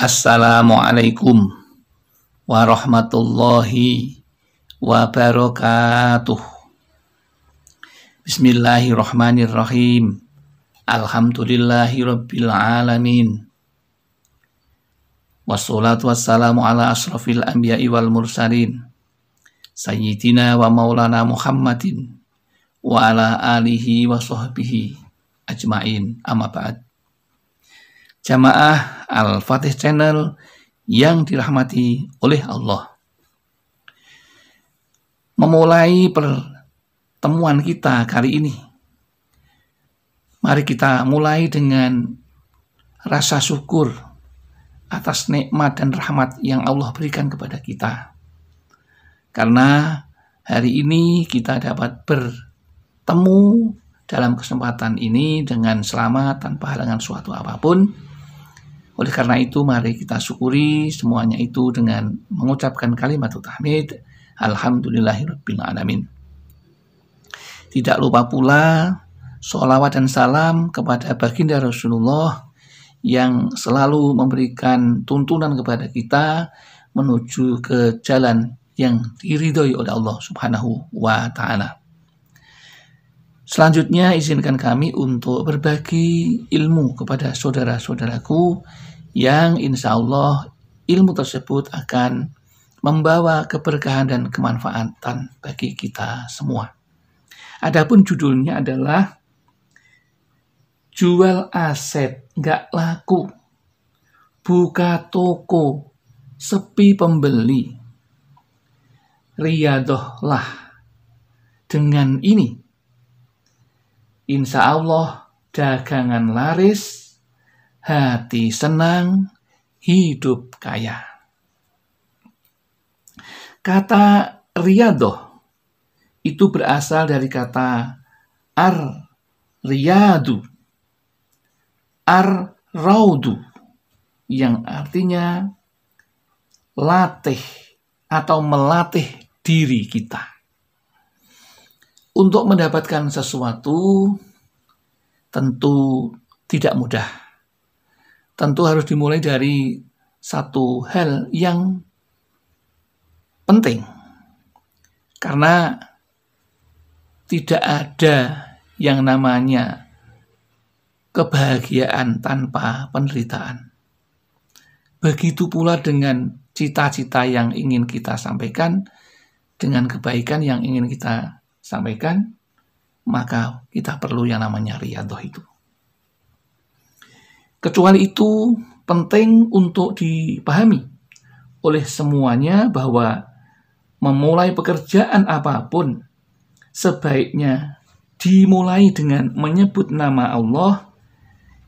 Assalamualaikum warahmatullahi wabarakatuh. Bismillahirrahmanirrahim. Alhamdulillahirabbil alamin. Wassalatu wassalamu ala asrafil anbiya'i wal mursalin. Sayyidina wa maulana Muhammadin wa ala alihi wa sahbihi ajmain. Amma ba'd jamaah Al-Fatih Channel yang dirahmati oleh Allah. Memulai pertemuan kita kali ini, mari kita mulai dengan rasa syukur atas nikmat dan rahmat yang Allah berikan kepada kita. Karena hari ini kita dapat bertemu dalam kesempatan ini dengan selamat tanpa halangan suatu apapun oleh karena itu, mari kita syukuri semuanya itu dengan mengucapkan kalimat tahmid, Alhamdulillahirrabbilalamin. Tidak lupa pula sholawat dan salam kepada baginda Rasulullah yang selalu memberikan tuntunan kepada kita menuju ke jalan yang diridhoi oleh Allah Subhanahu wa taala. Selanjutnya izinkan kami untuk berbagi ilmu kepada saudara-saudaraku yang insya Allah ilmu tersebut akan membawa keberkahan dan kemanfaatan bagi kita semua. Adapun judulnya adalah jual aset nggak laku, buka toko sepi pembeli, riadohlah dengan ini. Insya Allah dagangan laris, hati senang, hidup kaya. Kata riadoh itu berasal dari kata ar riadu ar raudu yang artinya latih atau melatih diri kita untuk mendapatkan sesuatu tentu tidak mudah tentu harus dimulai dari satu hal yang penting. Karena tidak ada yang namanya kebahagiaan tanpa penderitaan. Begitu pula dengan cita-cita yang ingin kita sampaikan, dengan kebaikan yang ingin kita sampaikan, maka kita perlu yang namanya riadoh itu. Kecuali itu penting untuk dipahami oleh semuanya bahwa memulai pekerjaan apapun sebaiknya dimulai dengan menyebut nama Allah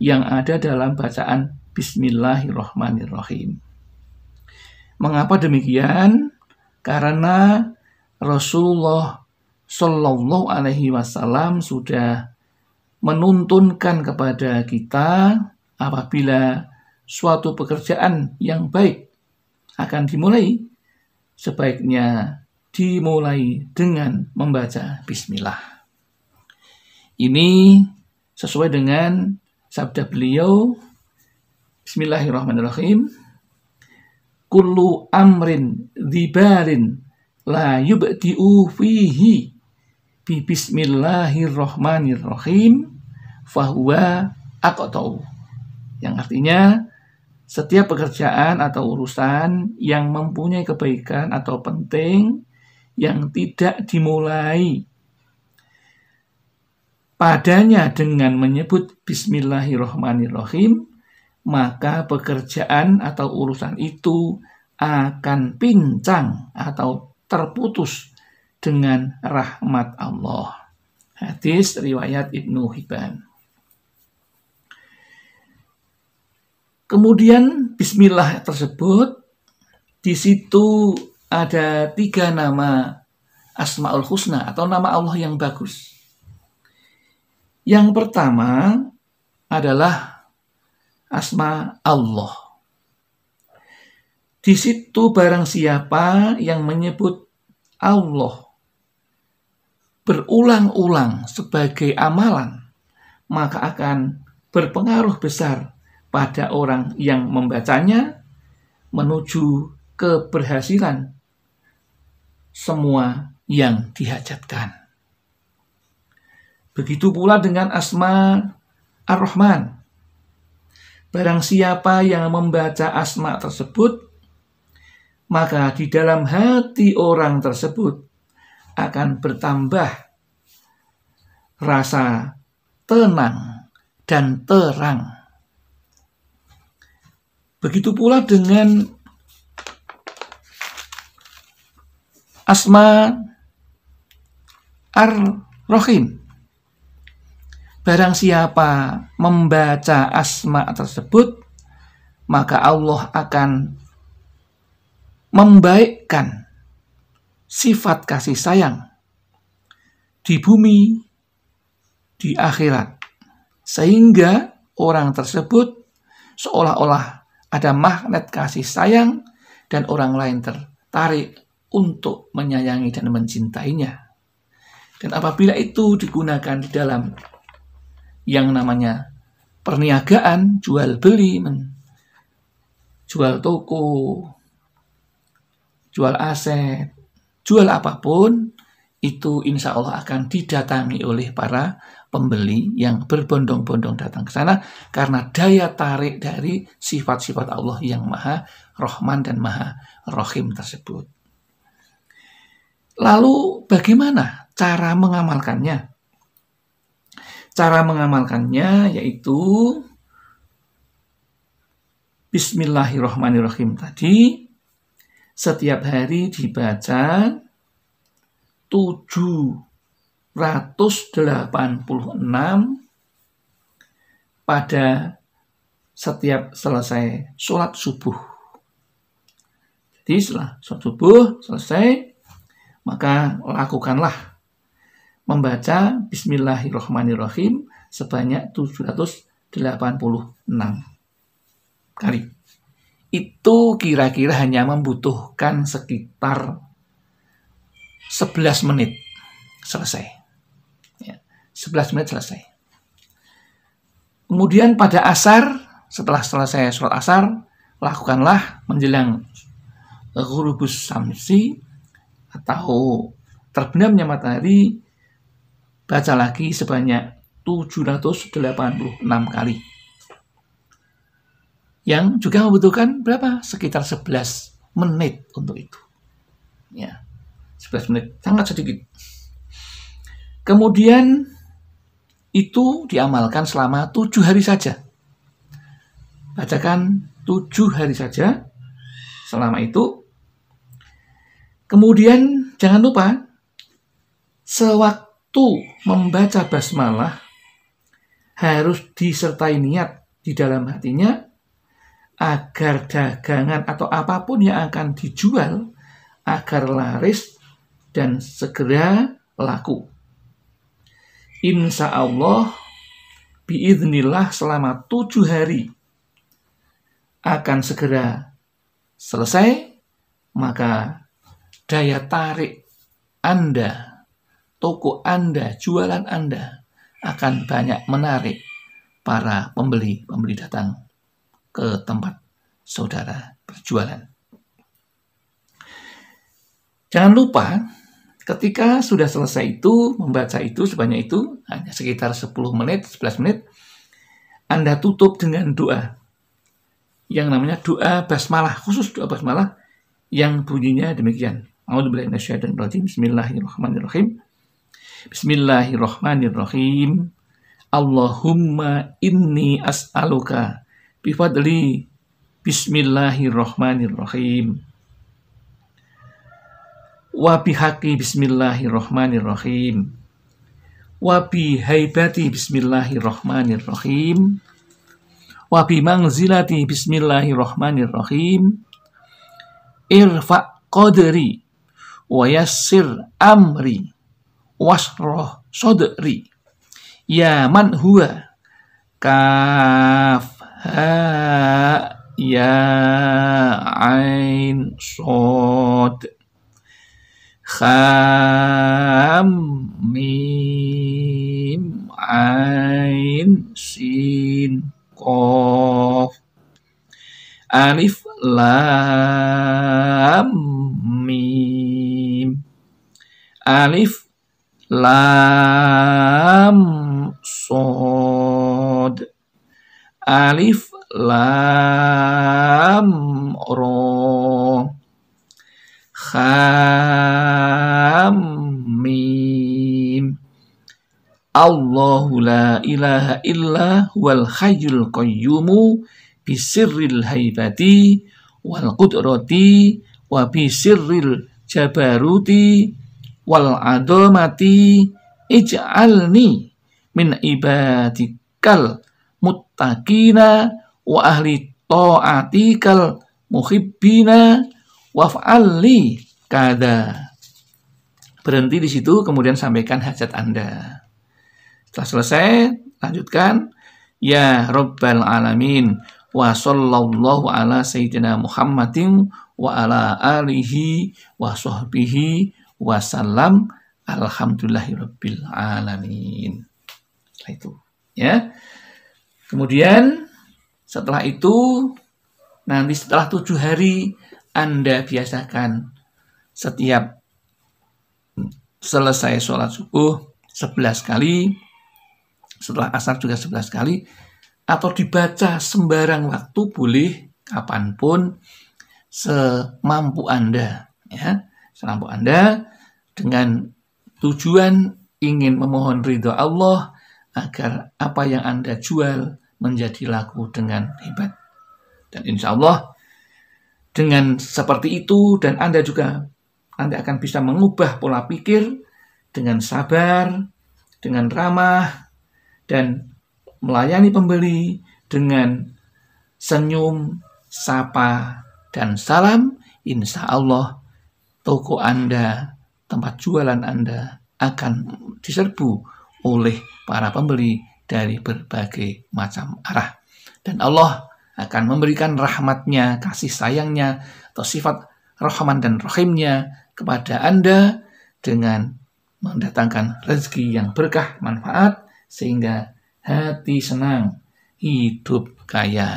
yang ada dalam bacaan Bismillahirrahmanirrahim. Mengapa demikian? Karena Rasulullah Shallallahu Alaihi Wasallam sudah menuntunkan kepada kita apabila suatu pekerjaan yang baik akan dimulai, sebaiknya dimulai dengan membaca bismillah. Ini sesuai dengan sabda beliau Bismillahirrahmanirrahim. Kullu amrin dibarin la yubdi'u fihi bi bismillahirrahmanirrahim fahuwa aqtau. Yang artinya setiap pekerjaan atau urusan yang mempunyai kebaikan atau penting yang tidak dimulai padanya dengan menyebut bismillahirrahmanirrahim maka pekerjaan atau urusan itu akan pincang atau terputus dengan rahmat Allah. Hadis riwayat Ibnu Hibban. Kemudian bismillah tersebut di situ ada tiga nama Asmaul Husna atau nama Allah yang bagus. Yang pertama adalah asma Allah. Di situ barang siapa yang menyebut Allah berulang-ulang sebagai amalan, maka akan berpengaruh besar pada orang yang membacanya menuju keberhasilan semua yang dihajatkan. Begitu pula dengan Asma Ar-Rahman. Barang siapa yang membaca asma tersebut, maka di dalam hati orang tersebut akan bertambah rasa tenang dan terang Begitu pula dengan Asma ar rohim Barang siapa membaca asma tersebut, maka Allah akan membaikkan sifat kasih sayang di bumi, di akhirat. Sehingga orang tersebut seolah-olah ada magnet kasih sayang dan orang lain tertarik untuk menyayangi dan mencintainya. Dan apabila itu digunakan di dalam yang namanya perniagaan, jual beli, jual toko, jual aset, jual apapun, itu insya Allah akan didatangi oleh para pembeli yang berbondong-bondong datang ke sana karena daya tarik dari sifat-sifat Allah yang maha rohman dan maha rohim tersebut. Lalu bagaimana cara mengamalkannya? Cara mengamalkannya yaitu Bismillahirrahmanirrahim tadi setiap hari dibaca tujuh 186 pada setiap selesai sholat subuh. Jadi setelah sholat subuh selesai, maka lakukanlah membaca Bismillahirrahmanirrahim sebanyak 786 kali. Itu kira-kira hanya membutuhkan sekitar 11 menit selesai. 11 menit selesai. Kemudian pada asar, setelah selesai sholat asar, lakukanlah menjelang guru samsi atau terbenamnya matahari, baca lagi sebanyak 786 kali. Yang juga membutuhkan berapa? Sekitar 11 menit untuk itu. Ya, 11 menit, sangat sedikit. Kemudian itu diamalkan selama tujuh hari saja. Bacakan tujuh hari saja selama itu. Kemudian jangan lupa sewaktu membaca basmalah harus disertai niat di dalam hatinya agar dagangan atau apapun yang akan dijual agar laris dan segera laku insya Allah biiznillah selama tujuh hari akan segera selesai maka daya tarik Anda toko Anda jualan Anda akan banyak menarik para pembeli-pembeli datang ke tempat saudara berjualan. Jangan lupa Ketika sudah selesai itu, membaca itu sebanyak itu, hanya sekitar 10 menit, 11 menit, Anda tutup dengan doa. Yang namanya doa basmalah, khusus doa basmalah, yang bunyinya demikian. Bismillahirrahmanirrahim. Bismillahirrahmanirrahim. Allahumma inni as'aluka bifadli bismillahirrahmanirrahim wa bihaqi bismillahirrahmanirrahim wa bihaibati bismillahirrahmanirrahim wa bimangzilati bismillahirrahmanirrahim irfa qadri wa yassir amri wasroh sodri ya man huwa kaf ha ya ain sod kham mim ain sin qaf alif lam mim alif lam sod alif lam roh Khamim. Allahu la ilaha illa wal hayyul qayyumu bisirril haibati wal qudrati wa bisirril jabaruti wal adamati ij'alni min ibadikal muttaqina wa ahli ta'atikal muhibbina waf'alli kada. Berhenti di situ kemudian sampaikan hajat Anda. Setelah selesai lanjutkan ya rabbal alamin wa sallallahu ala sayyidina Muhammadin wa ala alihi wa sahbihi wa salam alhamdulillahirabbil alamin. Setelah itu ya. Kemudian setelah itu nanti setelah tujuh hari anda biasakan setiap selesai sholat subuh 11 kali, setelah asar juga 11 kali, atau dibaca sembarang waktu boleh kapanpun semampu Anda. Ya, semampu Anda dengan tujuan ingin memohon ridho Allah agar apa yang Anda jual menjadi laku dengan hebat. Dan insya Allah dengan seperti itu dan Anda juga Anda akan bisa mengubah pola pikir dengan sabar, dengan ramah, dan melayani pembeli dengan senyum, sapa, dan salam. Insya Allah toko Anda, tempat jualan Anda akan diserbu oleh para pembeli dari berbagai macam arah. Dan Allah akan memberikan rahmatnya, kasih sayangnya, atau sifat rahman dan rahimnya kepada Anda dengan mendatangkan rezeki yang berkah manfaat sehingga hati senang, hidup kaya.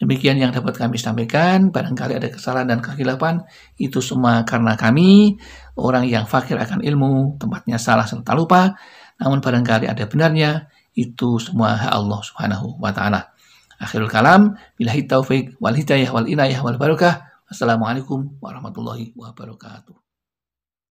Demikian yang dapat kami sampaikan. Barangkali ada kesalahan dan kehilapan, Itu semua karena kami, orang yang fakir akan ilmu, tempatnya salah serta lupa. Namun barangkali ada benarnya. Itu semua hak Allah subhanahu wa ta'ala. Akhirul kalam, bilahi taufik wal hidayah wal inayah wal barokah. Assalamualaikum warahmatullahi wabarakatuh.